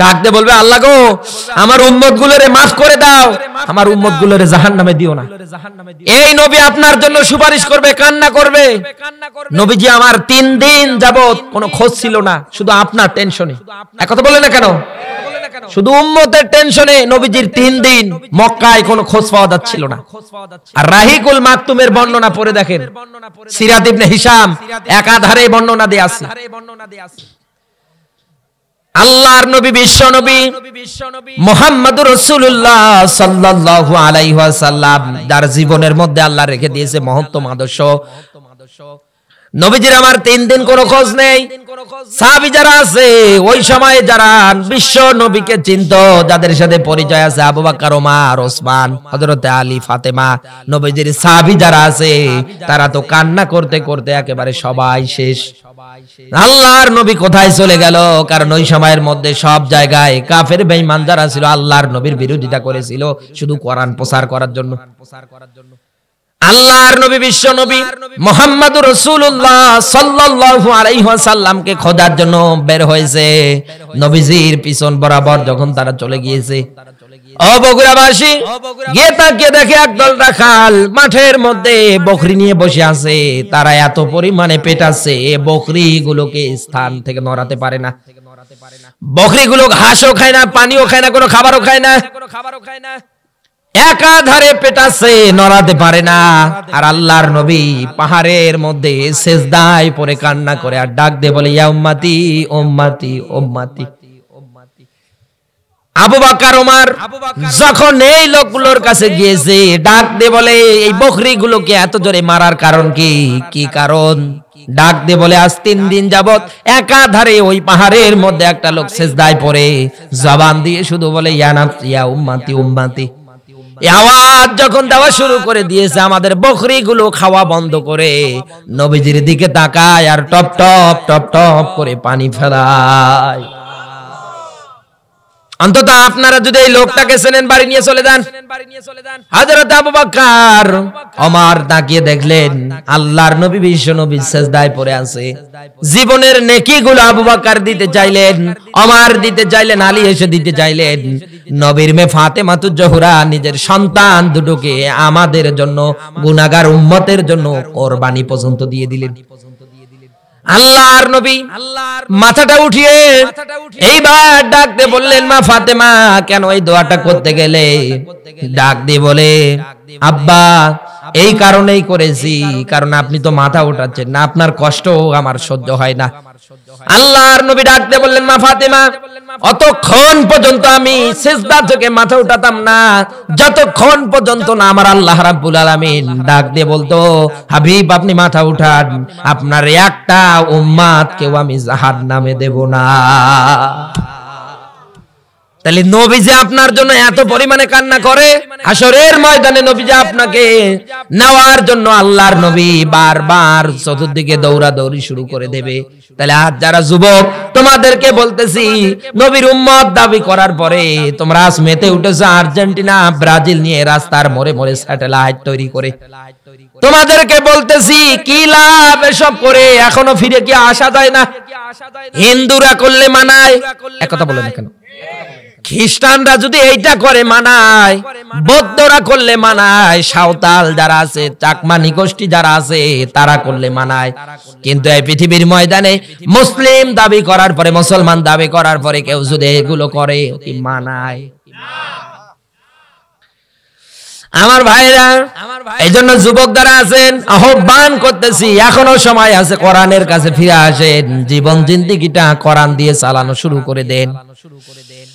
ডাকতে বলবে আল্লাহ গো আমার উম্মত গুলোরে মাফ করে দাও আমার উম্মত গুলোরে জাহান নামে দিও না এই নবী আপনার জন্য সুপারিশ করবে কান্না করবে নবীজি আমার তিন দিন যাবৎ কোনো খোঁজ ছিল না শুধু আপনার টেনশনে একথা বলে না কেন শুধু উম্মতের টেনশনে নবীজির তিন দিন মক্কায় কোনো খোঁজ পাওয়া যাচ্ছিল না আর রাহিকুল মাকতুমের বর্ণনা পড়ে দেখেন সিরাত ইবনে হিসাম একাধারে বর্ণনা দিয়ে আছে আল্লাহর নবী বিশ্ব নবী মোহাম্মদ রসুল্লাহ সাল্লাল্লাহু আলাই ওয়াসাল্লাম তার জীবনের মধ্যে আল্লাহ রেখে দিয়েছে মহত্তম আদর্শ নবীজির আমার তিন দিন কোনো খোঁজ নেই সাহাবি যারা আছে ওই সময়ে যারা বিশ্ব নবীকে চিনত যাদের সাথে পরিচয় আছে আবু বাকর ওমার ওসমান হযরতে আলী ফাতেমা নবীজির সাহাবি যারা আছে তারা তো কান্না করতে করতে একেবারে সবাই শেষ আল্লাহর নবী কোথায় চলে গেল কারণ ওই সময়ের মধ্যে সব জায়গায় কাফের বেঈমান যারা ছিল আল্লাহর নবীর বিরোধিতা করেছিল শুধু কোরআন প্রচার করার জন্য প্রচার করার জন্য আল্লাহর নবী বিশ্ব নবী মোহাম্মদ রসুল্লাহ সাল্লাহ আলাইহি খোঁজার জন্য বের হয়েছে নবীজির পিছন বরাবর যখন তারা চলে গিয়েছে বকরি এত পরিমাণে পেটাচ্ছে বকরি গুলোকে স্থান থেকে নড়াতে পারে না বকরি গুলো ঘাসও খায় না পানিও খায় না কোনো খাবারও খায় না কোনো খাবারও খায় না একাধারে পেটাছে নড়াতে পারে না আর আল্লাহর নবী পাহাড়ের মধ্যে সেজদায় পরে কান্না করে আর ডাক দিয়ে বলে ইয়া উম্মাতি উম্মাতি উম্মাতি আবু বাকার ওমর যখন এই লোকগুলোর কাছে গিয়েছে ডাক দে বলে এই বকরি গুলোকে এত জোরে মারার কারণ কি কি কারণ ডাক দে বলে আজ তিন দিন যাবত একাধারে ওই পাহাড়ের মধ্যে একটা লোক সেজদায় পড়ে জবান দিয়ে শুধু বলে ইয়া না ইয়া উম্মাতি উম্মাতি আওয়াজ যখন দেওয়া শুরু করে দিয়েছে আমাদের গুলো খাওয়া বন্ধ করে নবীজির দিকে তাকায় আর টপ টপ টপ টপ করে পানি ফেলায় অন্তত আপনারা যদি এই লোকটাকে চেনেন বাড়ি নিয়ে চলে যান হযরত আবু বকর ওমর তাকিয়ে দেখলেন আল্লাহর নবী বিশ্ব নবী সেজদায় পড়ে আছে জীবনের নেকিগুলো আবু বকর দিতে চাইলেন ওমর দিতে চাইলেন আলী এসে দিতে চাইলেন নবীর মে ফাতেমা তু জোহরা নিজের সন্তান দুটোকে আমাদের জন্য গুনাহগার উম্মতের জন্য কোরবানি পর্যন্ত দিয়ে দিলেন আল্লাহর নবী মাথাটা উঠিয়ে এইবার ডাকতে বললেন মা ফাতেমা কেন এই দোয়াটা করতে গেলে ডাক দিয়ে বলে আব্বা এই কারণেই করেছি কারণ আপনি তো মাথা উঠাচ্ছেন না আপনার কষ্ট আমার সহ্য হয় না আল্লাহর নবী ডাকতে বললেন মা ফাতেমা অতক্ষণ পর্যন্ত আমি থেকে মাথা উঠাতাম না যতক্ষণ পর্যন্ত না আমার আল্লাহ রাব্বুল আলামিন ডাক দিয়ে বলতো হাবিব আপনি মাথা উঠান আপনার একটা উম্মাদ কেউ আমি নামে দেব না তাহলে নবী যে আপনার জন্য এত পরিমাণে কান্না করে আসরের ময়দানে নবী যে আপনাকে নেওয়ার জন্য আল্লাহর নবী বারবার চতুর্দিকে দৌড়া দৌড়ি শুরু করে দেবে তাহলে আজ যারা যুবক তোমাদেরকে বলতেছি নবীর উম্মত দাবি করার পরে তোমরা আজ মেতে উঠেছো আর্জেন্টিনা ব্রাজিল নিয়ে রাস্তার মোড়ে মোড়ে স্যাটেলাইট তৈরি করে তোমাদেরকে বলতেছি কি লাভ এসব করে এখনো ফিরে কি আসা যায় না হিন্দুরা করলে মানায় এক কথা বলে না কেন খ্রিস্টানরা যদি এইটা করে মানায় বৌদ্ধরা করলে মানায় সাঁওতাল যারা আছে চাকমানি গোষ্ঠী যারা আছে তারা করলে মানায় কিন্তু এই পৃথিবীর ময়দানে মুসলিম দাবি করার পরে মুসলমান দাবি করার পরে কেউ যদি এগুলো করে কি মানায় আমার ভাইরা এই জন্য যুবক দ্বারা আছেন আহ্বান করতেছি এখনো সময় আছে কোরআনের কাছে ফিরে আসেন জীবন জিন্দিগিটা কোরআন দিয়ে চালানো শুরু করে দেন শুরু করে দেন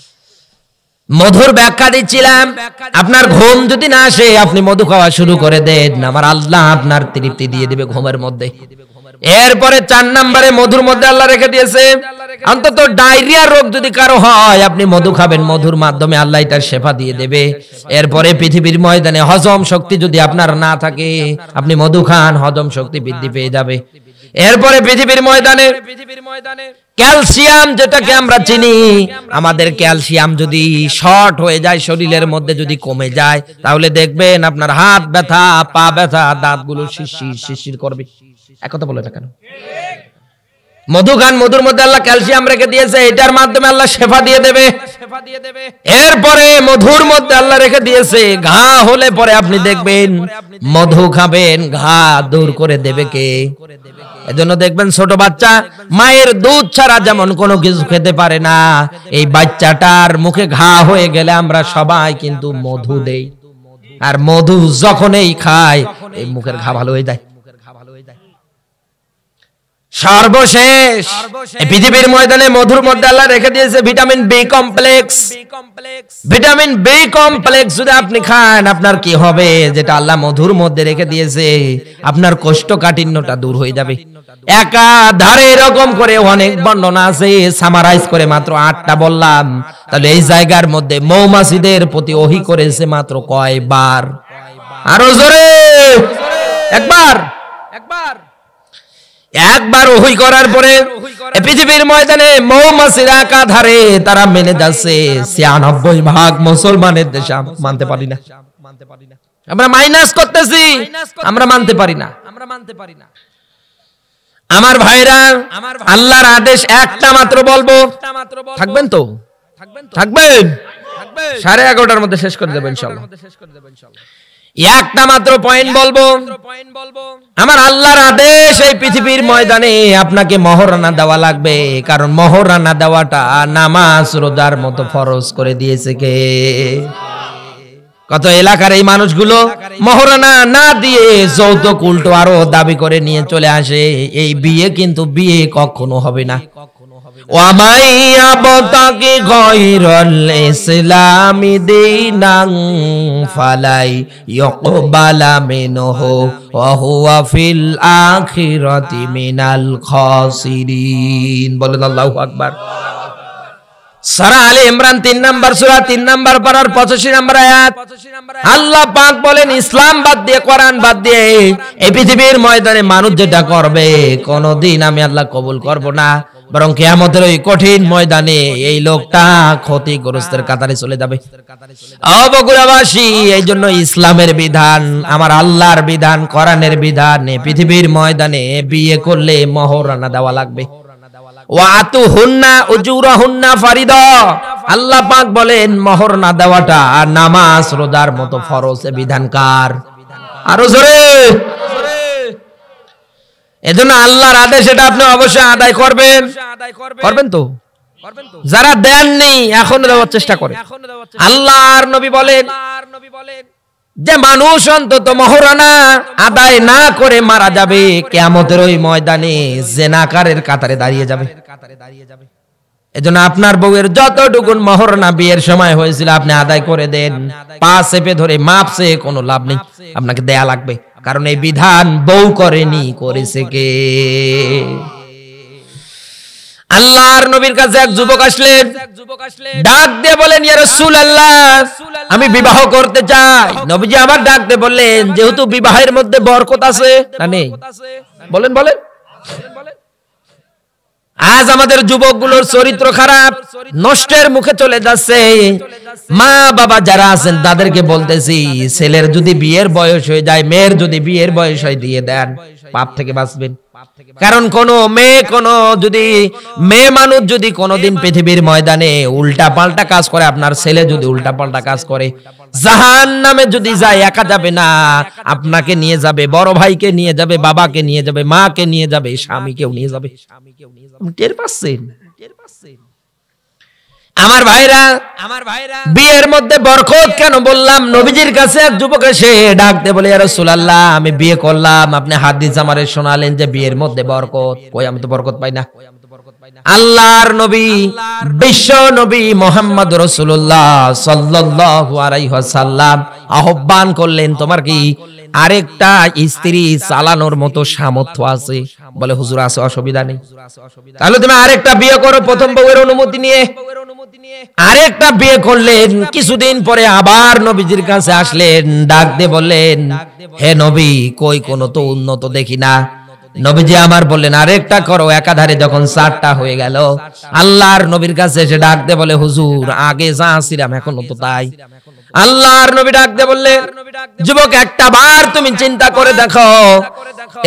মধুর ব্যাখ্যা দিচ্ছিলাম আপনার ঘুম যদি না আসে আপনি মধু খাওয়া শুরু করে দেন আমার আল্লাহ আপনার তৃপ্তি দিয়ে দিবে ঘুমের মধ্যে এরপরে চার নাম্বারে মধুর মধ্যে আল্লাহ রেখে দিয়েছে অন্তত ডায়রিয়া রোগ যদি কারো হয় আপনি মধু খাবেন মধুর মাধ্যমে আল্লাহ তার সেবা দিয়ে দেবে এরপরে পৃথিবীর ময়দানে হজম শক্তি যদি আপনার না থাকে আপনি মধু খান হজম শক্তি বৃদ্ধি পেয়ে যাবে এরপরে পৃথিবীর ময়দানে পৃথিবীর ময়দানে ক্যালসিয়াম যেটাকে আমরা চিনি আমাদের ক্যালসিয়াম যদি শর্ট হয়ে যায় শরীরের মধ্যে যদি কমে যায় তাহলে দেখবেন আপনার হাত ব্যথা পা ব্যথা দাঁতগুলো শিশির শিশির করবে এক কথা বলে না কেন মধু খান মধুর মধ্যে আল্লাহ ক্যালসিয়াম রেখে দিয়েছে এটার মাধ্যমে আল্লাহ শেফা দিয়ে দেবে এরপরে মধুর মধ্যে আল্লাহ রেখে দিয়েছে ঘা হলে পরে আপনি দেখবেন মধু খাবেন ঘা দূর করে দেবে কে এজন্য দেখবেন ছোট বাচ্চা মায়ের দুধ ছাড়া যেমন কোনো কিছু খেতে পারে না এই বাচ্চাটার মুখে ঘা হয়ে গেলে আমরা সবাই কিন্তু মধু দেই আর মধু যখনই খায় এই মুখের ঘা ভালো হয়ে যায় মুখের ঘা ভালো হয়ে যায় সর্বশেষ পৃথিবীর ময়দানে মধুর মধ্যে আল্লাহ রেখে দিয়েছে vitamin B complex vitamin B complex যদি আপনি খান আপনার কি হবে যেটা আল্লাহ মধুর মধ্যে রেখে দিয়েছে আপনার কোষ্ঠকাঠিন্যটা দূর হয়ে যাবে একাধারে এরকম করে অনেক বর্ণনা আছে সামারাইজ করে মাত্র আটটা বললাম তাহলে এই জায়গার মধ্যে মৌমাছিদের প্রতি ওহি করেছে মাত্র কয়বার আরো জোরে একবার একবার একবার ওহি করার পরে পৃথিবীর ময়দানে মৌমাছির আঁকা ধারে তারা মেনে যাচ্ছে ছিয়ানব্বই ভাগ মুসলমানের দেশে মানতে পারি না আমরা মাইনাস করতেছি আমরা মানতে পারি না আমরা মানতে পারি না আমার ভাইরা আল্লাহর আদেশ একটা মাত্র বলবো থাকবেন তো থাকবেন সাড়ে এগারোটার মধ্যে শেষ করে দেবেন ইনশাল্লাহ একটা মাত্র পয়েন্ট বলবো আমার আল্লাহর আদেশ এই পৃথিবীর ময়দানে আপনাকে মহরানা দেওয়া লাগবে কারণ মহরানা দেওয়াটা নামাজ রোদার মতো ফরজ করে দিয়েছে কে কত এলাকার এই মানুষগুলো মহরানা না দিয়ে যৌতুক উল্টো আরো দাবি করে নিয়ে চলে আসে এই বিয়ে কিন্তু বিয়ে কখনো হবে না বলেন আল্লাহু আকবার সারা আলে ইমরান তিন নাম্বার সুরা তিন নাম্বার পারার পঁচাশি নাম্বার আয়াত আল্লাহ পাক বলেন ইসলাম বাদ দিয়ে কোরআন বাদ দিয়ে এই পৃথিবীর ময়দানে মানুষ যেটা করবে কোনোদিন আমি আল্লাহ কবুল করব না বরং কেয়ামতের ওই কঠিন ময়দানে এই লোকটা ক্ষতিগ্রস্তের কাতারে চলে যাবে অবগুলাবাসী এই জন্য ইসলামের বিধান আমার আল্লাহর বিধান কোরআনের বিধানে পৃথিবীর ময়দানে বিয়ে করলে মহরানা দেওয়া লাগবে আল্লাহ নামাজ রোজার মতো ফরজ বিধানকার আরো জোরে এজন্য আল্লাহর আদেশ এটা আপনি অবশ্যই আদায় করবেন করবেন তো যারা দেন নেই এখন দেওয়ার চেষ্টা করে আল্লাহর নবী বলেন যে মানুষ অন্তত মহরানা আদায় না করে মারা যাবে কেমতের ওই ময়দানে জেনাকারের কাতারে দাঁড়িয়ে যাবে এজন্য আপনার বউয়ের যতটুকুন মহরনা বিয়ের সময় হয়েছিল আপনি আদায় করে দেন পা চেপে ধরে মাপসে কোনো লাভ নেই আপনাকে দেয়া লাগবে কারণ এই বিধান বউ করেনি করেছে কে আল্লাহর নবীর কাছে এক যুবক আসলেন ডাক দিয়ে বলেন ইয়া রাসূলুল্লাহ আমি বিবাহ করতে চাই নবীজি আবার ডাক দিয়ে বললেন যেহেতু বিবাহের মধ্যে বরকত আছে না নেই বলেন বলেন আজ আমাদের যুবকগুলোর চরিত্র খারাপ নষ্টের মুখে চলে যাচ্ছে মা বাবা যারা আছেন তাদেরকে বলতেছি ছেলের যদি বিয়ের বয়স হয়ে যায় মেয়ের যদি বিয়ের বয়স হয় দিয়ে দেন পাপ থেকে বাঁচবেন কারণ কোন মেয়ে কোন যদি মেয়ে মানুষ যদি কোনদিন পৃথিবীর ময়দানে উল্টা পাল্টা কাজ করে আপনার ছেলে যদি উল্টা পাল্টা কাজ করে জাহান নামে যদি যায় একা যাবে না আপনাকে নিয়ে যাবে বড় ভাইকে নিয়ে যাবে বাবাকে নিয়ে যাবে মাকে নিয়ে যাবে স্বামীকেও নিয়ে যাবে স্বামীকেও নিয়ে যাবে টের পাচ্ছেন টের পাচ্ছেন আমার ভাইরা আমার ভাইরা বিয়ের মধ্যে বরকত কেন বললাম নবীজির কাছে এক যুবক এসে ডাকতে বলে আর রাসূলুল্লাহ আমি বিয়ে করলাম আপনি হাদিস আমারে শোনালেন যে বিয়ের মধ্যে বরকত কই আমি তো বরকত পাই না আল্লাহর নবী বিশ্ব নবী মোহাম্মদ রসুল্লাহ সাল্লাল্লাহু আলাইহি ওয়াসাল্লাম আহ্বান করলেন তোমার কি আরেকটা স্ত্রী চালানোর মতো সামর্থ্য আছে বলে হুজুর আছে অসুবিধা নেই তাহলে তুমি আরেকটা বিয়ে করো প্রথম বউয়ের অনুমতি নিয়ে আরেকটা বিয়ে করলেন কিছুদিন পরে আবার নবীজির কাছে আসলেন ডাক দিয়ে বললেন হে নবী কই কোনো তো উন্নত দেখি না নবীজি আমার বললেন আরেকটা করো একাধারে যখন চারটা হয়ে গেল আল্লাহর নবীর কাছে এসে ডাকতে বলে হুজুর আগে যা ছিলাম এখনো তো তাই আল্লাহর নবী ডাকতে বললেন যুবক একটা বার তুমি চিন্তা করে দেখো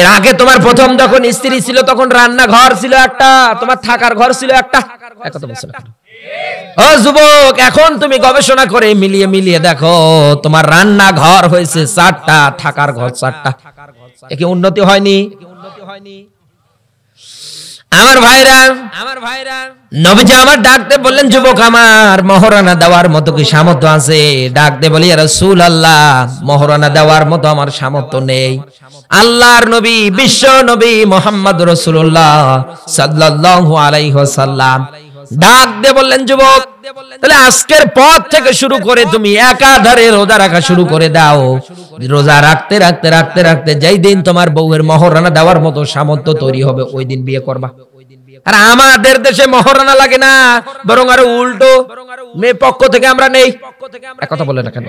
এর আগে তোমার প্রথম যখন স্ত্রী ছিল তখন রান্নাঘর ছিল একটা তোমার থাকার ঘর ছিল একটা কথা বলছিলাম যুবক এখন তুমি গবেষণা করে মিলিয়ে মিলিয়ে দেখো তোমার রান্না ঘর হয়েছে চারটা থাকার ঘর চারটা উন্নতি হয়নি আমার ভাইরা আমার ভাইরা নবীজি আমার ডাকতে বললেন যুবক আমার দেওয়ার মতো কি সামর্থ্য আছে ডাকতে বলি আল্লাহ দেওয়ার মতো আমার সামর্থ্য নেই আল্লাহর নবী বিশ্ব নবী মোহাম্মদ রসুল্লাহ সাল্লাল্লাহু আলাইহি ওয়াসাল্লাম ডাক দিয়ে বললেন যুবক তাহলে আজকের পর থেকে শুরু করে তুমি একাধারে রোজা রাখা শুরু করে দাও রোজা রাখতে রাখতে রাখতে রাখতে যেই দিন তোমার বউয়ের মহরানা দেওয়ার মতো সামর্থ্য তৈরি হবে ওই দিন বিয়ে করবা আর আমাদের দেশে মহরানা লাগে না বরং আরো উল্টো মেয়ে পক্ষ থেকে আমরা নেই কথা বলে না কেন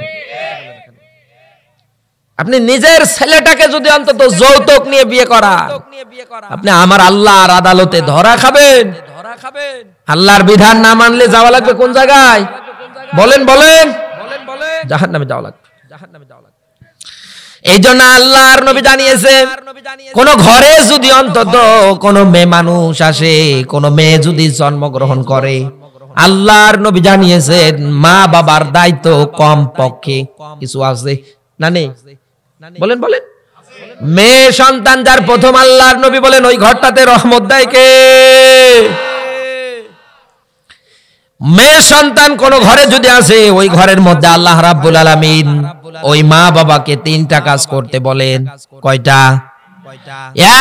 আপনি নিজের ছেলেটাকে যদি অন্তত যৌতুক নিয়ে বিয়ে করা আপনি আমার আল্লাহর আদালতে ধরা খাবেন আল্লাহর বিধান না মানলে যাওয়া লাগবে কোন জায়গায় বলেন বলেন জাহান নামে যাওয়া লাগবে জাহান নামে যাওয়া লাগবে এই জন্য আল্লাহর নবী জানিয়েছে কোন ঘরে যদি অন্তত কোন মেয়ে মানুষ আসে কোন মেয়ে যদি জন্মগ্রহণ করে আল্লাহর নবী জানিয়েছেন মা বাবার দায়িত্ব কম পক্ষে কিছু আছে না নেই বলেন বলেন মেয়ে সন্তান যার প্রথম আল্লাহর নবী বলেন ওই ঘরটাতে রহমত দেয় কে মেয়ে সন্তান কোন ঘরে যদি আসে ওই ঘরের মধ্যে আল্লাহ রাব্বুল আলামিন ওই মা বাবাকে তিনটা কাজ করতে বলেন কয়টা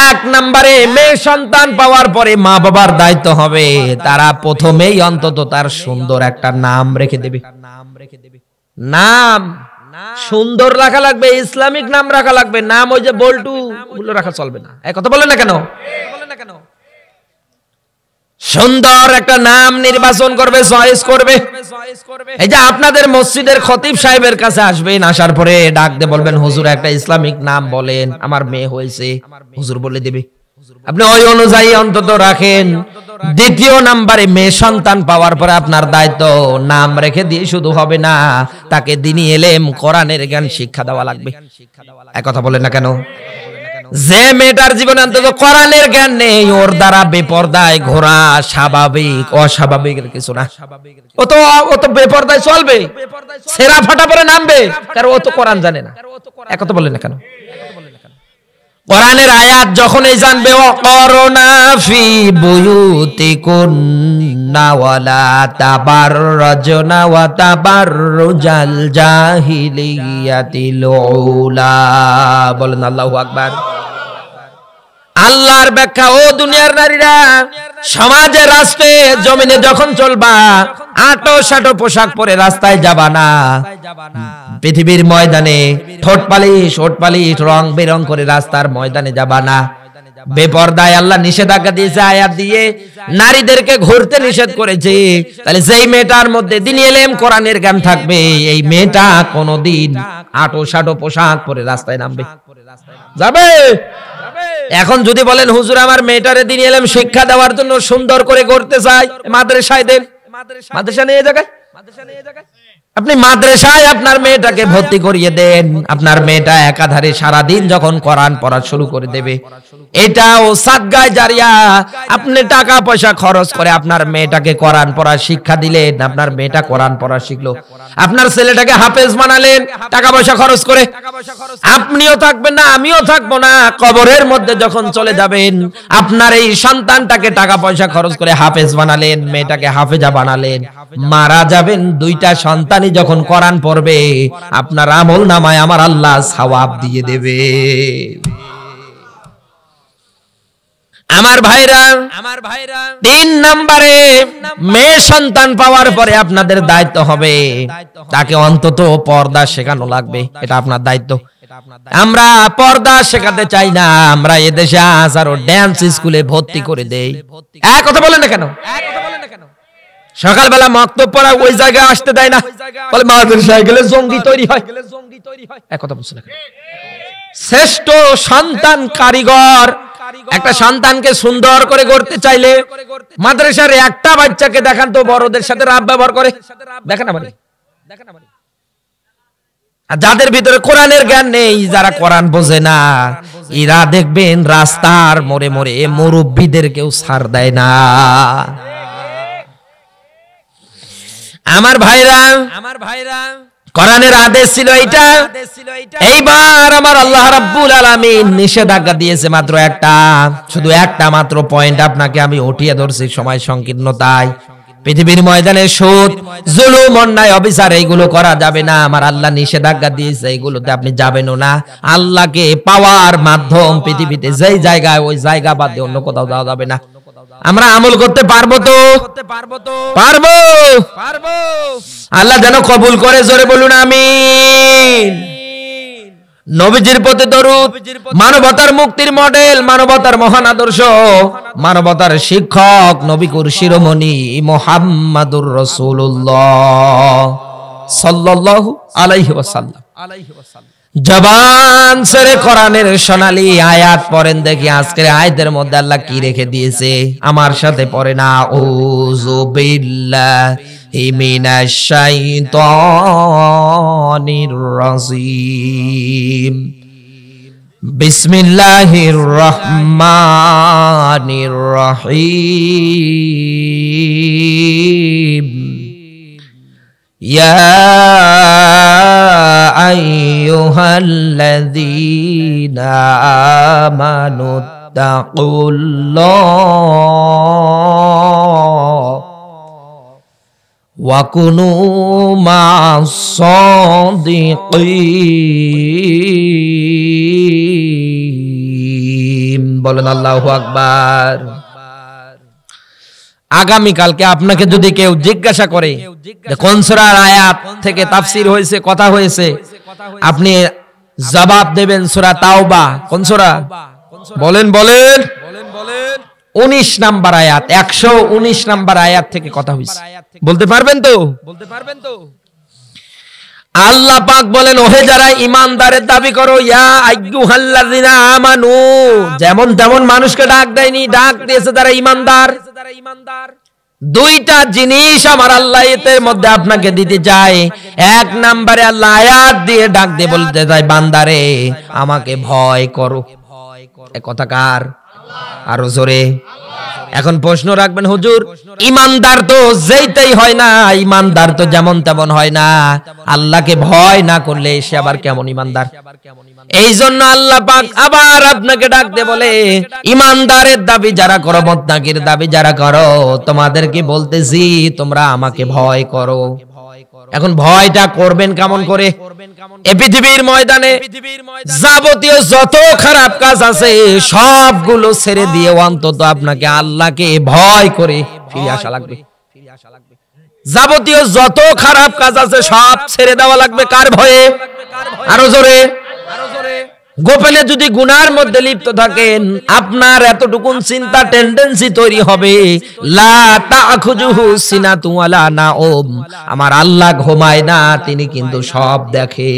এক নম্বরে মেয়ে সন্তান পাওয়ার পরে মা বাবার দায়িত্ব হবে তারা প্রথমেই অন্তত তার সুন্দর একটা নাম রেখে দেবে নাম সুন্দর রাখা লাগবে ইসলামিক নাম রাখা লাগবে নাম ওই যে বল্টু ওগুলো রাখা চলবে না কথা বলেন না কেন সুন্দর একটা নাম নির্বাচন করবে চয়েস করবে এই যে আপনাদের মসজিদের খতিব সাহেবের কাছে আসবেন আসার পরে ডাক দিয়ে বলবেন হুজুর একটা ইসলামিক নাম বলেন আমার মেয়ে হয়েছে হুজুর বলে দিবে আপনি ওই অনুযায়ী অন্তত রাখেন দ্বিতীয় নাম্বারে মেয়ে সন্তান পাওয়ার পরে আপনার দায়িত্ব নাম রেখে দিয়ে শুধু হবে না তাকে দিনই এলেম কোরআনের জ্ঞান শিক্ষা দেওয়া লাগবে এক কথা বলেন না কেন যে মেয়েটার জীবনে অন্তত কোরআনের জ্ঞান নেই ওর দ্বারা বেপর্দায় ঘোরা স্বাভাবিক অস্বাভাবিক কিছু না ও তো ও তো বেপর্দায় চলবে সেরা ফাটা পরে নামবে কারণ ও তো কোরআন জানে না এক তো বলেন না কেন কোরআনের আয়াত যখন এই জানবে ও করোনা ফি বুয়ুতি বলেন আল্লাহু আকবার আল্লাহর ব্যাখ্যা ও দুনিয়ার নারীরা সমাজে রাস্তে জমিনে যখন চলবা আটো সাটো পোশাক পরে রাস্তায় যাবা না পৃথিবীর ময়দানে ঠোঁট পালিশ ওট পালিশ রং বেরং করে রাস্তার ময়দানে যাবা না বেপর্দায় আল্লাহ নিষেধাজ্ঞা দিয়েছে আয়াত দিয়ে নারীদেরকে ঘুরতে নিষেধ করেছে তাহলে যেই মেয়েটার মধ্যে দিনী এলেম কোরআনের জ্ঞান থাকবে এই মেয়েটা কোনোদিন আটো সাটো পোশাক পরে রাস্তায় নামবে যাবে এখন যদি বলেন হুজুর আমার মেয়েটারে দিন এলাম শিক্ষা দেওয়ার জন্য সুন্দর করে করতে চাই মাদ্রাসায় দেন মাদ্রাসা নিয়ে জায়গায় মাদ্রাসা নিয়ে জায়গায় আপনি মাদ্রাসায় আপনার মেয়েটাকে ভর্তি করিয়ে দেন আপনার মেয়েটা একাধারে সারা দিন যখন কোরআন পড়া শুরু করে দেবে এটা ও সাদগায় জারিয়া আপনি টাকা পয়সা খরচ করে আপনার মেয়েটাকে কোরআন পড়া শিক্ষা দিলেন আপনার মেয়েটা কোরআন পড়া শিখলো আপনার ছেলেটাকে হাফেজ বানালেন টাকা পয়সা খরচ করে আপনিও থাকবেন না আমিও থাকবো না কবরের মধ্যে যখন চলে যাবেন আপনার এই সন্তানটাকে টাকা পয়সা খরচ করে হাফেজ বানালেন মেয়েটাকে হাফেজা বানালেন মারা যাবেন দুইটা সন্তান আপনি যখন কোরআন পড়বে আপনার আমল নামায় আমার আল্লাহ সওয়াব দিয়ে দেবে আমার ভাইরা আমার ভাইরা তিন নম্বরে মেয়ে সন্তান পাওয়ার পরে আপনাদের দায়িত্ব হবে তাকে অন্তত পর্দা শেখানো লাগবে এটা আপনার দায়িত্ব আমরা পর্দা শেখাতে চাই না আমরা এদেশে হাজারো ড্যান্স স্কুলে ভর্তি করে দেই এক কথা বলেন না কেন এক কথা বলেন না কেন সকালবেলা মক্তব পড়া ওই জায়গায় আসতে দেয় না বলে মাদ্রাসায় গেলে জঙ্গি তৈরি হয় এক কথা বলছে না শ্রেষ্ঠ সন্তান কারিগর একটা সন্তানকে সুন্দর করে গড়তে চাইলে মাদ্রাসার একটা বাচ্চাকে দেখান তো বড়দের সাথে রাব ব্যবহার করে দেখেন আমার দেখেন আমার যাদের ভিতরে কোরআনের জ্ঞান নেই যারা কোরআন বোঝে না এরা দেখবেন রাস্তার মোড়ে মোড়ে মুরব্বীদেরকেও সার দেয় না আমার ভাইরা আমার ভাইরা করানের আদেশ ছিল এইটা এইবার আমার আল্লাহ রাব্বুল আলামিন নিষেধাজ্ঞা দিয়েছে মাত্র একটা শুধু একটা মাত্র পয়েন্ট আপনাকে আমি উঠিয়ে ধরছি সময় সংকীর্ণতায় পৃথিবীর ময়দানে সুদ জুলুম অন্যায় অবিচার এইগুলো করা যাবে না আমার আল্লাহ নিষেধাজ্ঞা দিয়েছে এইগুলোতে আপনি যাবেনও না আল্লাহকে পাওয়ার মাধ্যম পৃথিবীতে যেই জায়গায় ওই জায়গা বাদ দিয়ে অন্য কোথাও যাওয়া যাবে না আমরা আমল করতে পারবো তো পারবো পারবো আল্লাহ যেন কবুল করে জোরে বলুন আমি নবীজির পথে দরুদ মানবতার মুক্তির মডেল মানবতার মহান আদর্শ মানবতার শিক্ষক নবিকুর শিরোমণি মোহাম্মদুর রসুল্লাহ সাল্লাল্লাহু আলাইহি ওয়াসাল্লাম আলাইহি ওয়াসাল্লাম জবান সেরে কোরআনের সোনালি আয়াত পড়েন দেখি আজকের আয়াতের মধ্যে আল্লাহ কি রেখে দিয়েছে আমার সাথে পড়ে না উযু বিল্লাহি মিনাশ শাইতানির রাজিম বিসমিল্লাহির রহমানির রহিম ইয়া أيها الذين آمنوا اتقوا الله وكنوا مع الصادقين আগামীকালকে আপনাকে যদি কেউ জিজ্ঞাসা করে কনসরার আয়াত থেকে তাফসির হয়েছে কথা হয়েছে আপনি জবাব দেবেন সোরা তাওবা কোন সোরা বলেন বলেন উনিশ নাম্বার আয়াত একশো উনিশ নাম্বার আয়াত থেকে কথা হয়েছে বলতে পারবেন তো বলতে পারবেন তো আল্লাহ পাক বলেন ওহে যারা ইমানদারের দাবি করো ইয়া আইয়ুহাল্লাযিনা আমানু যেমন তেমন মানুষকে ডাক দেয়নি ডাক দিয়েছে যারা ইমানদার যারা ইমানদার দুইটা জিনিস আমার আল্লাহ মধ্যে আপনাকে দিতে চাই এক নাম্বারে আল্লাহ আয়াত দিয়ে ডাক দিয়ে বলতে চাই বান্দারে আমাকে ভয় করো কথা কথাকার আরো জোরে এখন প্রশ্ন রাখবেন হুজুর ইমানদার তো যেইতেই হয় না ইমানদার তো যেমন তেমন হয় না আল্লাহকে ভয় না করলে সে আবার কেমন ইমানদার এই জন্য আল্লাহ পাক আবার আপনাকে ডাকতে বলে ইমানদারের দাবি যারা করো মত্তাকির দাবি যারা করো তোমাদেরকে বলতেছি তোমরা আমাকে ভয় করো এখন ভয়টা করবেন কেমন করে এ পৃথিবীর ময়দানে যাবতীয় যত খারাপ কাজ আছে সবগুলো ছেড়ে দিয়ে অন্তত আপনাকে আল্লাহকে ভয় করে ফিরে আসা লাগবে যাবতীয় যত খারাপ কাজ আছে সব ছেড়ে দেওয়া লাগবে কার ভয়ে আরো জোরে গোপনে যদি গুনার মধ্যে লিপ্ত থাকেন আপনার এতটুকুন চিন্তা টেন্ডেন্সি তৈরি হবে লা তাখুজুহু সিনাতু ওয়ালা নাওম আমার আল্লাহ ঘুমায় না তিনি কিন্তু সব দেখে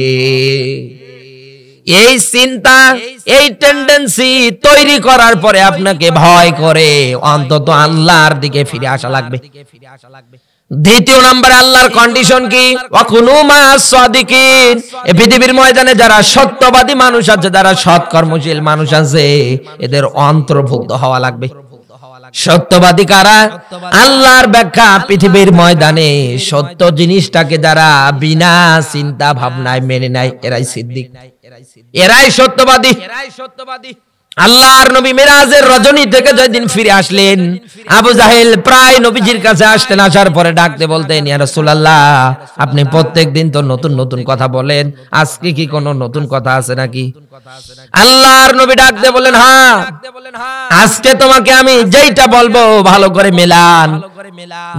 এই চিন্তা এই টেন্ডেন্সি তৈরি করার পরে আপনাকে ভয় করে অন্তত আল্লাহর দিকে ফিরে আসা লাগবে ফিরে আসা লাগবে দ্বিতীয় নম্বরে আল্লাহর কন্ডিশন কি পৃথিবীর ময়দানে যারা সত্যবাদী মানুষ আছে যারা সৎ কর্মশীল মানুষ আছে এদের অন্তর্ভুক্ত হওয়া লাগবে সত্যবাদী কারা আল্লাহর ব্যাখ্যা পৃথিবীর ময়দানে সত্য জিনিসটাকে যারা বিনা চিন্তা ভাবনায় মেনে নেয় এরাই সিদ্দিক এরাই সত্যবাদী এরাই সত্যবাদী আল্লাহর নবী মেরাজের রজনী থেকে যেদিন ফিরে আসলেন আবু জাহেল প্রায় নবীজির কাছে আসতেন আসার পরে ডাকতে বলতেন ইয়া রাসূলুল্লাহ আপনি প্রত্যেক দিন তো নতুন নতুন কথা বলেন আজকে কি কোনো নতুন কথা আছে নাকি আল্লাহর নবী ডাকতে বলেন হ্যাঁ আজকে তোমাকে আমি যেইটা বলবো ভালো করে মেলান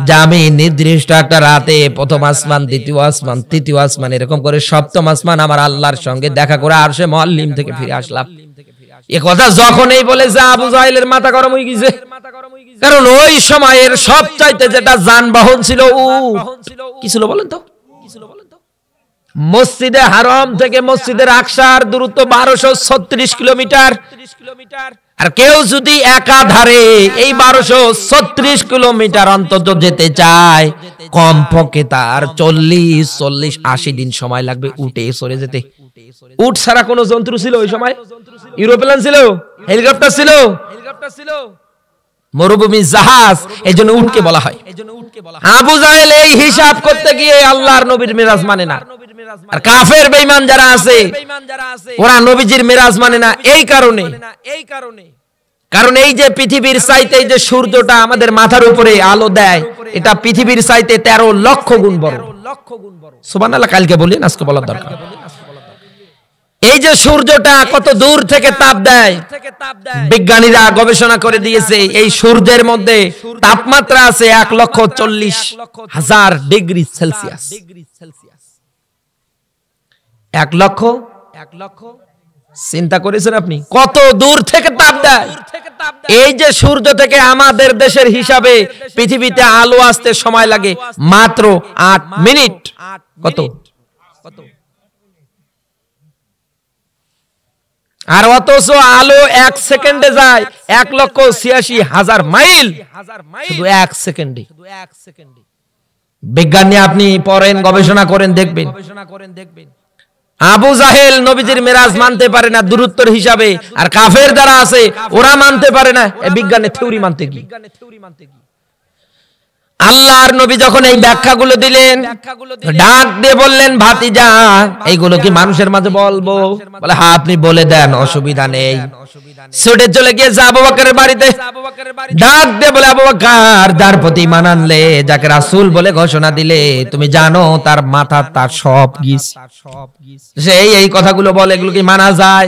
যে আমি নির্দিষ্ট একটা রাতে প্রথম আসমান দ্বিতীয় আসমান তৃতীয় আসমান এরকম করে সপ্তম আসমান আমার আল্লাহর সঙ্গে দেখা করে আরশে মুআল্লিম থেকে ফিরে আসলাম যখনই বলে যে আবু জাহেলের মাথা গরম হয়ে গেছে কারণ ওই সময়ের যেটা যানবাহন ছিল কি ছিল বলেন তো মসজিদে হারম থেকে মসজিদের আকসার দূরত্ব বারোশো ছত্রিশ কিলোমিটার আর কেউ যদি একাধারে এই বারোশো ছত্রিশ কিলোমিটার অন্তত যেতে চায় কম পক্ষে তার চল্লিশ চল্লিশ আশি দিন সময় লাগবে উঠে সরে যেতে উঠ ছাড়া কোন যন্ত্র ছিল ওই সময় ইউরোপ্লেন ছিল হেলিকপ্টার ছিল হেলিকপ্টার ছিল মরুভূমি জাহাজ এই জন্য উঠকে বলা হয় আবু জাহেল এই হিসাব করতে গিয়ে আল্লাহর নবীর মেরাজ মানে না আর কাফের বেঈমান যারা আছে ওরা নবীজির মিরাজ মানে না এই কারণে এই কারণে কারণ এই যে পৃথিবীর সাইতে এই যে সূর্যটা আমাদের মাথার উপরে আলো দেয় এটা পৃথিবীর সাইতে তেরো লক্ষ গুণ বড় লক্ষ গুণ সুবহানাল্লাহ কালকে বলি আজকে বলার দরকার এই যে সূর্যটা কত দূর থেকে তাপ দেয় বিজ্ঞানীরা গবেষণা করে দিয়েছে এই সূর্যের মধ্যে তাপমাত্রা আছে এক লক্ষ চল্লিশ হাজার ডিগ্রি সেলসিয়াস এক লক্ষ এক লক্ষ চিন্তা করেছেন আপনি কত দূর থেকে তাপ দেয় এই যে সূর্য থেকে আমাদের দেশের হিসাবে পৃথিবীতে আলো আসতে সময় লাগে মাত্র আট মিনিট কত আর অথচ আলো এক সেকেন্ডে যায় এক লক্ষ ছিয়াশি হাজার মাইল শুধু এক সেকেন্ডে বিজ্ঞান নিয়ে আপনি পড়েন গবেষণা করেন দেখবেন গবেষণা করেন দেখবেন আবু জাহেল নবীজির মেরাজ মানতে পারে না দূরত্বর হিসাবে আর কাফের দ্বারা আছে ওরা মানতে পারে না বিজ্ঞানের থিওরি মানতে গিয়ে আল্লাহর নবী যখন এই ব্যাখ্যাগুলো দিলেন ডাক দিয়ে বললেন ভাতিজা এইগুলো কি মানুষের মাঝে বলবো বলে হ্যাঁ আপনি বলে দেন অসুবিধা নেই ছুটে চলে গিয়েছে আবু বকরের বাড়িতে ডাক দিয়ে বলে আবু বকর যার প্রতি ঈমান আনলে যাকে রাসূল বলে ঘোষণা দিলে তুমি জানো তার মাথা তার সব গিস সেই এই কথাগুলো বলে এগুলো কি মানা যায়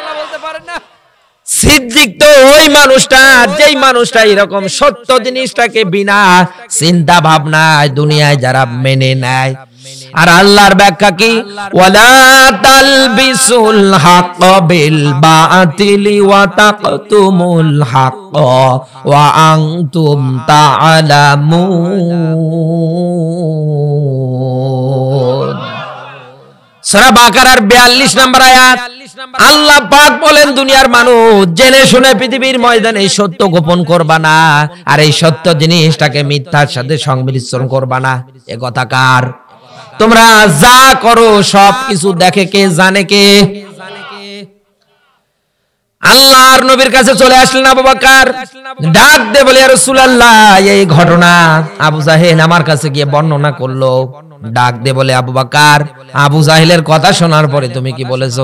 সিদ্দিক তো ওই মানুষটা যেই মানুষটা এরকম সত্য জিনিসটাকে বিনা চিন্তা ভাবনায় দুনিয়ায় যারা মেনে নেয় আর আল্লাহর ব্যাখ্যা কি ওয়ালা তালবিসুল হক বিল বাতিলি ওয়া তাকতুমুল হক ওয়া আনতুম তাআলামুন সূরা বাকারার 42 নম্বর আয়াত আল্লাহ পাক বলেন দুনিয়ার মানুষ জেনে শুনে পৃথিবীর ময়দানে সত্য গোপন করবা না আর এই সত্য জিনিসটাকে মিথ্যার সাথে সংমিশ্রণ করবা না এ কথা কার তোমরা যা করো সব কিছু দেখে কে জানে কে আল্লাহর নবীর কাছে চলে আসলেন আবু বকর ডাক দিয়ে বলে রাসূলুল্লাহ এই ঘটনা আবু জাহেল আমার কাছে গিয়ে বর্ণনা করলো ডাক দিয়ে বলে আবু বকর আবু জাহেলের কথা শোনার পরে তুমি কি বলেছো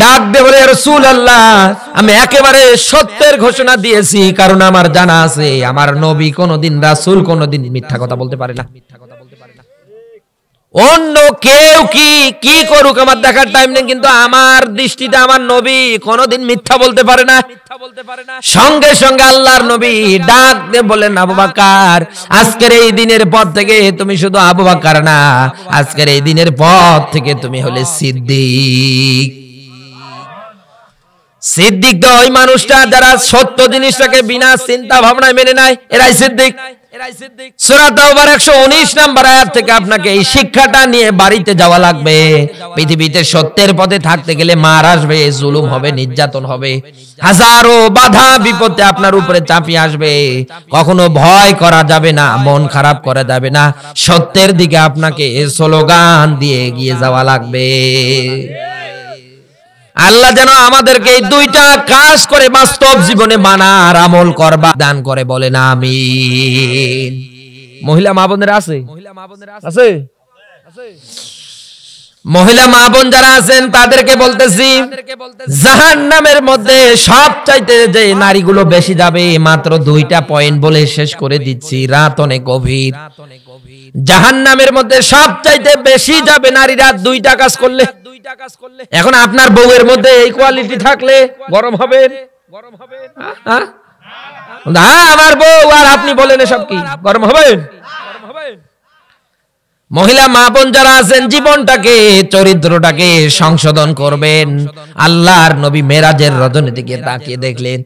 ডাক দিয়ে বলে রসুল আল্লাহ আমি একেবারে সত্যের ঘোষণা দিয়েছি কারণ আমার জানা আছে আমার নবী কোনদিন রাসুল কোনদিন মিথ্যা কথা বলতে পারে না অন্য কেউ কি কি করুক আমার দেখার টাইম নেই কিন্তু আমার দৃষ্টিতে আমার নবী কোনদিন মিথ্যা বলতে পারে না সঙ্গে সঙ্গে আল্লাহর নবী ডাক বলেন আবু বাকার আজকের এই দিনের পর থেকে তুমি শুধু আবু বাকার না আজকের এই দিনের পর থেকে তুমি হলে সিদ্দিক সিদ্দিক তো ওই মানুষটা যারা সত্য জিনিসটাকে বিনা চিন্তা ভাবনায় মেনে নেয় এরাই সিদ্দিক জুলুম হবে নির্যাতন হবে বাধা আপনার উপরে চাপিয়ে আসবে কখনো ভয় করা যাবে না মন খারাপ করা যাবে না সত্যের দিকে আপনাকে স্লোগান দিয়ে এগিয়ে যাওয়া লাগবে আল্লাহ যেন আমাদেরকে এই দুইটা কাজ করে বাস্তব জীবনে মানার আমল করবা দান করে বলেন আমি মহিলা মা বোনেরা আছে আছে মহিলা মা বোন যারা আছেন তাদেরকে বলতেছি জাহান নামের মধ্যে সব চাইতে যে নারীগুলো বেশি যাবে মাত্র দুইটা পয়েন্ট বলে শেষ করে দিচ্ছি রাত অনেক গভীর জাহান নামের মধ্যে সব চাইতে বেশি যাবে নারীরা দুইটা কাজ করলে দুইটা কাজ করলে এখন আপনার বউয়ের মধ্যে এই কোয়ালিটি থাকলে গরম হবে গরম হবে হ্যাঁ আমার বউ আর আপনি বলেন এসব কি গরম হবে গরম হবে মহিলা মা বোন যারা আছেন জীবনটাকে চরিত্রটাকে সংশোধন করবেন আল্লাহর নবী মেরাজের রজনী দিকে তাকিয়ে দেখলেন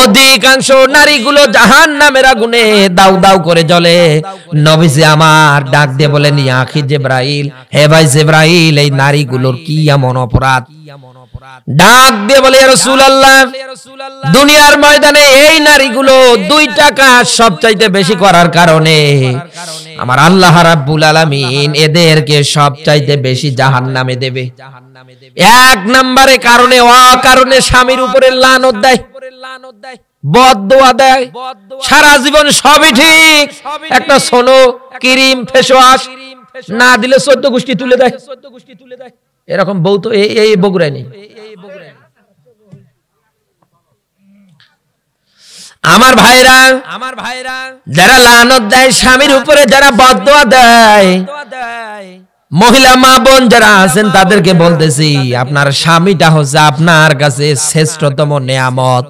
অধিকাংশ নারীগুলো জাহান নামের আগুনে দাউ দাউ করে জ্বলে নবীজি আমার ডাক দিয়ে বলেন আখি জেব্রাইল হে ভাই জেব্রাইল এই নারীগুলোর কি এমন অপরাধ ডাক দিয়ে বলে আল্লাহ দুনিয়ার ময়দানে এই নারীগুলো দুই টাকা সবচাইতে বেশি করার কারণে আমার আল্লাহ রাব্বুল আলামিন এদেরকে সবচাইতে বেশি নামে দেবে এক নম্বরে কারণে অকারণে স্বামীর উপরে লানত দেয় বদোয়া দেয় সারা জীবন সবই ঠিক একটা সোনো ক্রিম ফেস ওয়াশ না দিলে গোষ্ঠী তুলে দেয় গোষ্ঠী তুলে দেয় এরকম বউ তো এই বগুড়ায় নেই আমার ভাইরা আমার ভাইরা যারা লানত দেয় স্বামীর উপরে যারা বদয়া দেয় মহিলা মা বোন যারা আছেন তাদেরকে বলতেছি আপনার স্বামীটা হচ্ছে আপনার কাছে শ্রেষ্ঠতম নিয়ামত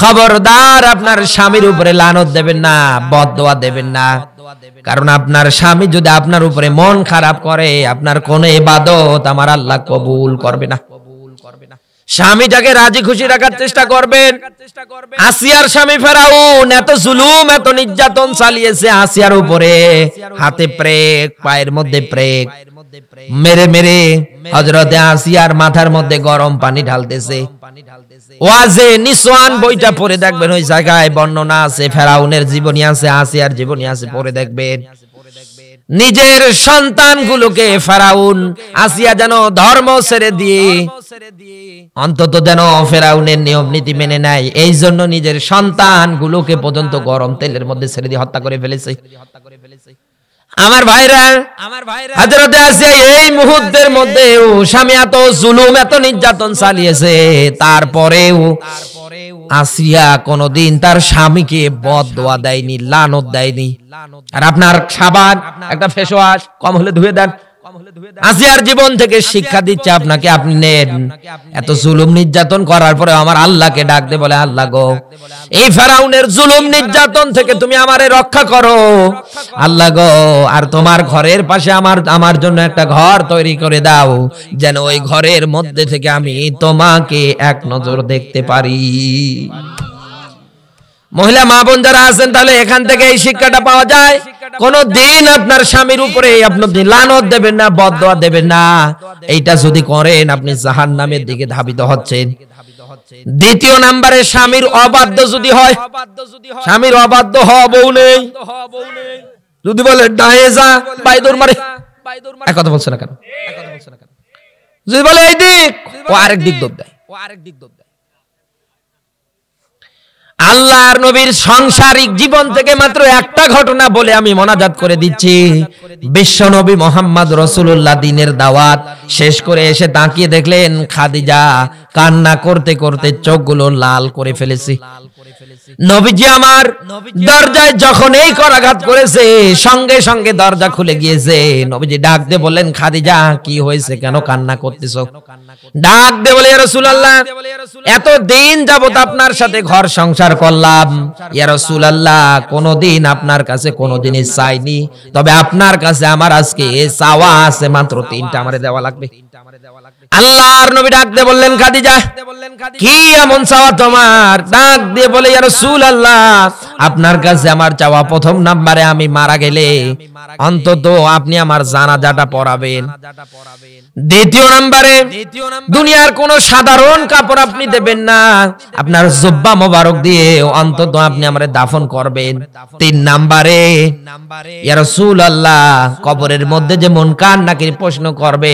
খবরদার আপনার স্বামীর উপরে লানত দেবেন না বদোয়া দেবেন না কারণ আপনার স্বামী যদি আপনার উপরে মন খারাপ করে আপনার কোন এবাদত আমার আল্লাহ কবুল করবে না স্বামীটাকে রাজি খুশি রাখার চেষ্টা করবেন আসিয়ার স্বামী ফেরাউন এত জুলুম এত নির্যাতন চালিয়েছে আসিয়ার উপরে হাতে প্রেক পায়ের মধ্যে প্রেক মেরে মেরে হজরতে আসিয়ার মাথার মধ্যে গরম পানি ঢালতেছে ওয়াজে নিসওয়ান বইটা পড়ে দেখবেন ওই জায়গায় বর্ণনা আছে ফেরাউনের জীবনী আছে আসিয়ার জীবনী আছে পড়ে দেখবেন নিজের সন্তানগুলোকে ফেরাউন আসিয়া যেন ধর্ম ছেড়ে দিয়ে অন্তত যেন ফেরাউনের নিয়ম নীতি মেনে নেয় এই জন্য নিজের সন্তানগুলোকে পর্যন্ত গরম তেলের মধ্যে ছেড়ে দিয়ে হত্যা করে ফেলেছে হত্যা করে ফেলেছে আমার ভাইরা আমার ভাইরা হাজরতে আছে এই মুহূর্তের মধ্যেও স্বামী এত জুলুম এত নির্যাতন চালিয়েছে তারপরেও আসিয়া কোনদিন তার স্বামীকে বদ দোয়া দেয়নি লানত দেয়নি আর আপনার সাবান একটা ফেসওয়াশ কম হলে ধুয়ে দেন আজিয়ার জীবন থেকে শিক্ষা দিচ্ছে আপনাকে আপনি নেন এত জুলুম নির্যাতন করার পরে আমার আল্লাহকে ডাকতে বলে আল্লাহ গো এই ফেরাউনের জুলুম নির্যাতন থেকে তুমি আমারে রক্ষা করো আল্লাহ গো আর তোমার ঘরের পাশে আমার আমার জন্য একটা ঘর তৈরি করে দাও যেন ওই ঘরের মধ্যে থেকে আমি তোমাকে এক নজর দেখতে পারি মহিলা মা বোন যারা আছেন তাহলে এখান থেকে এই শিক্ষাটা পাওয়া যায় কোন দিন আপনার স্বামীর উপরে আপনি লানত দেবেন না বদয়া দেবেন না এইটা যদি করেন আপনি জাহান নামের দিকে ধাবিত হচ্ছেন দ্বিতীয় নাম্বারে স্বামীর অবাধ্য যদি হয় স্বামীর অবাধ্য হওয়া বউ নেই যদি বলে ডায়ে যা বাইদুর মারে এক কথা বলছে না কেন যদি বলে এই দিক ও আরেক দিক দোব দেয় ও আরেক দিক দোব আল্লাহর নবীর সাংসারিক জীবন থেকে মাত্র একটা ঘটনা বলে আমি মোনাজাত করে দিচ্ছি বিশ্ব নবী মোহাম্মদ রসুল্লাহ দিনের দাওয়াত শেষ করে এসে তাকিয়ে দেখলেন খাদিজা কান্না করতে করতে চোখগুলো লাল করে ফেলেছি নবীজি আমার দরজায় যখন এই করাঘাত করেছে সঙ্গে সঙ্গে দরজা খুলে গিয়েছে নবীজি ডাক দিয়ে বললেন খাদিজা কি হয়েছে কেন কান্না করতেছ ডাক দিয়ে বলে রাসূলুল্লাহ এত দিন যাবত আপনার সাথে ঘর সংসার করলাম ইয়া রাসূলুল্লাহ কোনোদিন আপনার কাছে কোনো জিনিস চাইনি তবে আপনার কাছে আমার আজকে চাওয়া আছে মাত্র তিনটা আমার দেওয়া লাগবে তিনটা আমারে দেওয়া লাগবে আল্লাহর নবী ডাক দিয়ে বললেন খাদিজা কি এমন চাওয়া তোমার ডাক দিয়ে বলে ইয়া রাসূলুল্লাহ আপনার কাছে আমার চাওয়া প্রথম নাম্বারে আমি মারা গেলে অন্তত আপনি আমার জানাজাটা পড়াবেন দ্বিতীয় নাম্বারে দুনিয়ার কোন সাধারণ কাপড় আপনি দেবেন না আপনার জুব্বা মোবারক দিয়ে অন্তত আপনি আমারে দাফন করবেন তিন নাম্বারে ইয়া রাসূলুল্লাহ কবরের মধ্যে যে মুনকার নাকির প্রশ্ন করবে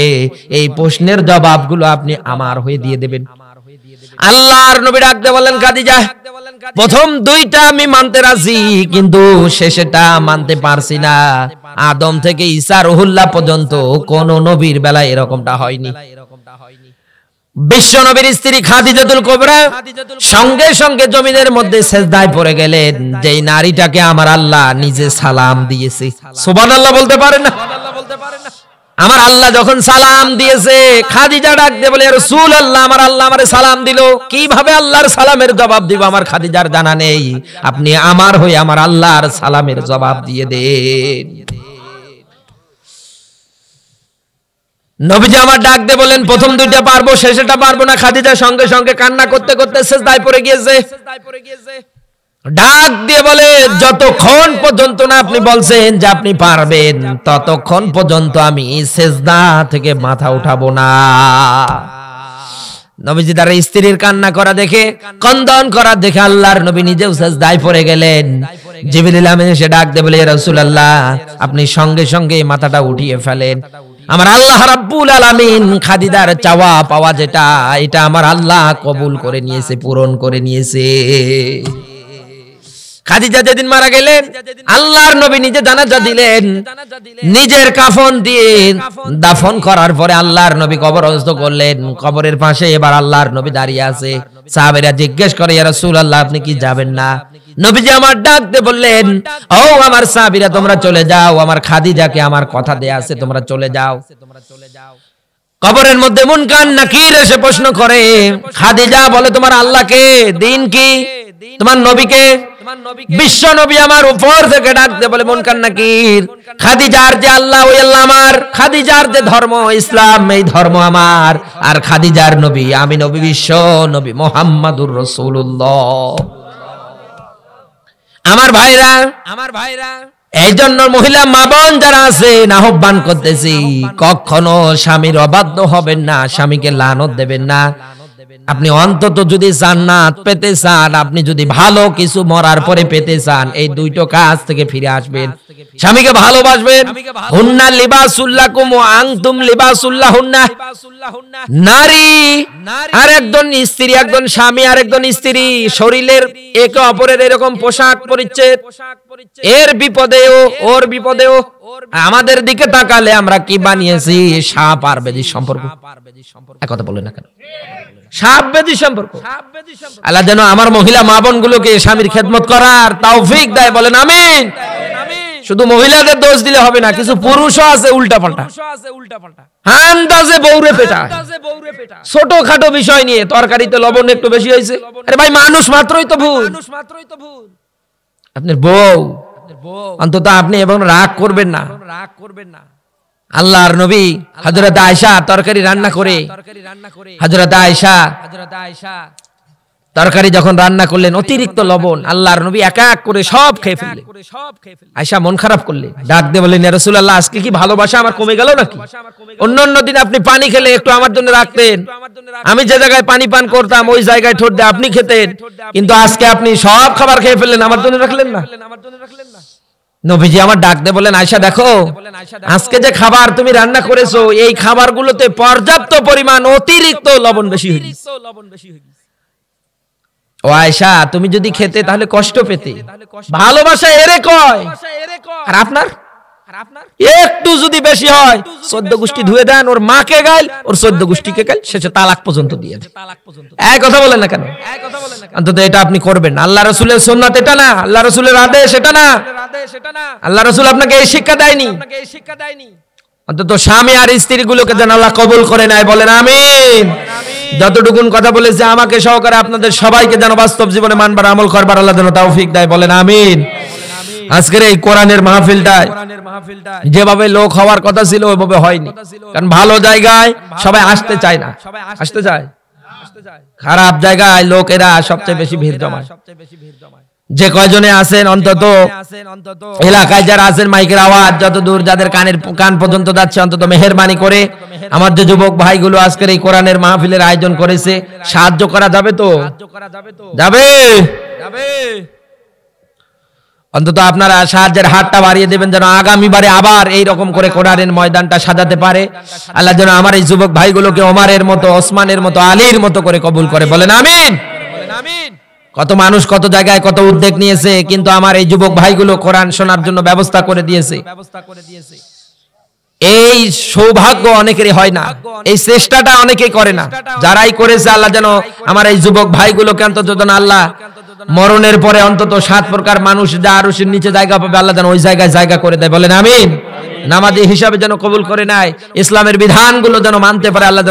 এই প্রশ্নের জবাব জবাবগুলো আপনি আমার হয়ে দিয়ে দেবেন আল্লাহর নবী ডাকতে বলেন খাদিজা প্রথম দুইটা আমি মানতে রাজি কিন্তু শেষেটা মানতে পারছি না আদম থেকে ঈসা রহুল্লাহ পর্যন্ত কোন নবীর বেলা এরকমটা হয়নি বিশ্ব নবীর স্ত্রী খাদিজাতুল কোবরা সঙ্গে সঙ্গে জমিনের মধ্যে সেজদায় পড়ে গেলেন যে নারীটাকে আমার আল্লাহ নিজে সালাম দিয়েছে সুবহানাল্লাহ বলতে পারেন না বলতে পারেন না আমার আল্লাহ যখন সালাম দিয়েছে খাদিজা ডাক দিয়ে বলে রসুল আল্লাহ আমার আল্লাহ আমার সালাম দিল কিভাবে আল্লাহর সালামের জবাব দিব আমার খাদিজার জানা নেই আপনি আমার হয়ে আমার আল্লাহর সালামের জবাব দিয়ে দেন নবীজি আমার ডাক দিয়ে বলেন প্রথম দুইটা পারবো শেষেটা পারবো না খাদিজা সঙ্গে সঙ্গে কান্না করতে করতে শেষ দায় পড়ে গিয়েছে ডাক দিয়ে বলে যতক্ষণ পর্যন্ত না আপনি বলছেন যে আপনি পারবেন ততক্ষণ পর্যন্ত আমি সেজদা থেকে মাথা উঠাবো না নবীজি তার স্ত্রীর কান্না করা দেখে কন্দন করা দেখে আল্লাহর নবী নিজেও সেজদায় পড়ে গেলেন জিবরিল এসে ডাক দিয়ে বলে আল্লাহ আপনি সঙ্গে সঙ্গে মাথাটা উঠিয়ে ফেলেন আমার আল্লাহ রাব্বুল আলামিন খাদিদার চাওয়া পাওয়া যেটা এটা আমার আল্লাহ কবুল করে নিয়েছে পূরণ করে নিয়েছে খাদিজা যেদিন মারা গেলেন আল্লাহর নবী নিজে জানাজা দিলেন নিজের কাফন দিয়ে দাফন করার পরে আল্লাহর নবী কবরস্থ করলেন কবরের পাশে এবার আল্লাহর নবী দাঁড়িয়ে আছে সাহাবেরা জিজ্ঞেস করে ইয়া রাসূলুল্লাহ আপনি কি যাবেন না নবীজি আমার ডাকতে বললেন ও আমার সাহাবীরা তোমরা চলে যাও আমার খাদিজাকে আমার কথা দেয়া আছে তোমরা চলে যাও কবরের মধ্যে মুনকান নাকির এসে প্রশ্ন করে খাদিজা বলে তোমার আল্লাহকে দিন কি তোমার নবীকে বিশ্ব নবী আমার উপর থেকে ডাকতে বলে মনকার নাকির খাদিজার যে আল্লাহ ওই আল্লাহ আমার খাদিজার যে ধর্ম ইসলাম এই ধর্ম আমার আর খাদিজার নবী আমি নবী বিশ্ব নবী মোহাম্মদুর রসুল্লাহ আমার ভাইরা আমার ভাইরা এই জন্য মহিলা মা বোন যারা আছেন আহ্বান করতেছি কখনো স্বামীর অবাধ্য হবেন না স্বামীকে লানত দেবেন না আপনি অন্তত যদি জান্নাত পেতে চান আপনি যদি ভালো কিছু মরার পরে পেতে চান এই দুইটো কাজ থেকে ফিরে আসবেন স্বামীকে ভালোবাসবেন হুন্না লিবাসুল্লাকুম ওয়া আনতুম লিবাসুল্লাহ হুন্না নারী আর একজন স্ত্রী একজন স্বামী আর একজন স্ত্রী শরীরের একে অপরের এরকম পোশাক পরিচ্ছেদ এর বিপদেও ওর বিপদেও আমাদের দিকে তাকালে আমরা কি বানিয়েছি সাপ আর বেদি সম্পর্ক এক কথা বলে না কেন সাপ বেদি সম্পর্ক আল্লাহ যেন আমার মহিলা মা বোন গুলোকে স্বামীর খেদমত করার তৌফিক দেয় বলেন আমিন শুধু মহিলাদের দোষ দিলে হবে না কিছু পুরুষও আছে উল্টা পাল্টা আন্দাজে বৌরে পেটা ছোট খাটো বিষয় নিয়ে তরকারিতে লবণ একটু বেশি হয়েছে আরে ভাই মানুষ মাত্রই তো ভুল আপনার বউ অন্তত আপনি এবং রাগ করবেন না রাগ করবেন না আল্লাহর নবী হজরত আয়সা তরকারি রান্না করে হজরত আয়সা হজরত আয়সা তরকারি যখন রান্না করলেন অতিরিক্ত লবণ আল্লাহর নবী এক এক করে সব খেয়ে ফেললেন আয়সা মন খারাপ করলেন ডাক দিয়ে বললেন রাসূলুল্লাহ আজকে কি ভালোবাসা আমার কমে গেল নাকি অন্যান্য দিন আপনি পানি খেলে একটু আমার জন্য রাখতেন আমি যে জায়গায় পানি পান করতাম ওই জায়গায় ঠোঁট দিয়ে আপনি খেতেন কিন্তু আজকে আপনি সব খাবার খেয়ে ফেললেন আমার জন্য রাখলেন না নবীজি আমার ডাক দিয়ে বলেন আয়সা দেখো আজকে যে খাবার তুমি রান্না করেছো এই খাবারগুলোতে পর্যাপ্ত পরিমাণ অতিরিক্ত লবণ বেশি হয়ে লবণ বেশি হয়ে ও আয়সা তুমি যদি খেতে তাহলে কষ্ট পেতে ভালোবাসা এরে কয় আর আপনার একটু যদি বেশি হয় সদ্য গোষ্ঠী ধুয়ে দেন ওর মাকে গাইল ওর সদ্য গোষ্ঠীকে গাইল শেষে তালাক পর্যন্ত দিয়ে দেয় এক কথা বলেন না কেন অন্তত এটা আপনি করবেন আল্লাহ রসুলের সোননাথ এটা না আল্লাহ রসুলের আদেশ এটা না আল্লাহ রসুল আপনাকে এই শিক্ষা দেয়নি শিক্ষা দেয়নি অন্তত স্বামী আর স্ত্রী গুলোকে যেন আল্লাহ কবুল করে নাই বলেন আমিন যতটুকুন কথা বলেছে আমাকে সহকারে আপনাদের সবাইকে যেন বাস্তব জীবনে মানবার আমল করবার আল্লাহ যেন তাওফিক দেয় বলেন আমিন আজকের এই কোরআনের মাহফিলটায় যেভাবে লোক হওয়ার কথা ছিল ওইভাবে হয়নি কারণ ভালো জায়গায় সবাই আসতে চায় না আসতে চায় খারাপ জায়গায় লোকেরা সবচেয়ে বেশি ভিড় জমায় সবচেয়ে বেশি ভিড় জমায় যে কয়জনে আছেন অন্তত এলাকায় যারা আছেন মাইকের আওয়াজ যত দূর যাদের কানের কান পর্যন্ত যাচ্ছে অন্তত মেহরবানি করে আমার যে যুবক ভাইগুলো আজকের এই কোরআনের মাহফিলের আয়োজন করেছে সাহায্য করা যাবে তো যাবে অন্তত আপনারা সাহায্যের হাতটা বাড়িয়ে দেবেন যেন আগামীবারে আবার এই রকম করে কোরআনের ময়দানটা সাজাতে পারে আল্লাহ যেন আমার এই যুবক ভাইগুলোকে ওমারের মতো ওসমানের মতো আলীর মতো করে কবুল করে বলেন আমিন আমিন কত মানুষ কত জায়গায় কত উদ্যোগ নিয়েছে কিন্তু আমার এই যুবক ভাইগুলো কোরআন শোনার জন্য ব্যবস্থা করে দিয়েছে এই সৌভাগ্য অনেকেরই হয় না এই চেষ্টাটা অনেকেই করে না যারাই করেছে আল্লাহ যেন আমার এই যুবক ভাইগুলোকে অন্তত যেন আল্লাহ মরণের পরে অন্তত সাত প্রকার মানুষ যা আরুষের নিচে জায়গা পাবে আল্লাহ যেন ওই জায়গায় জায়গা করে দেয় বলেন আমিন নামাজি হিসাবে যেন কবুল করে নাই ইসলামের বিধানগুলো যেন মানতে পারে আল্লাহ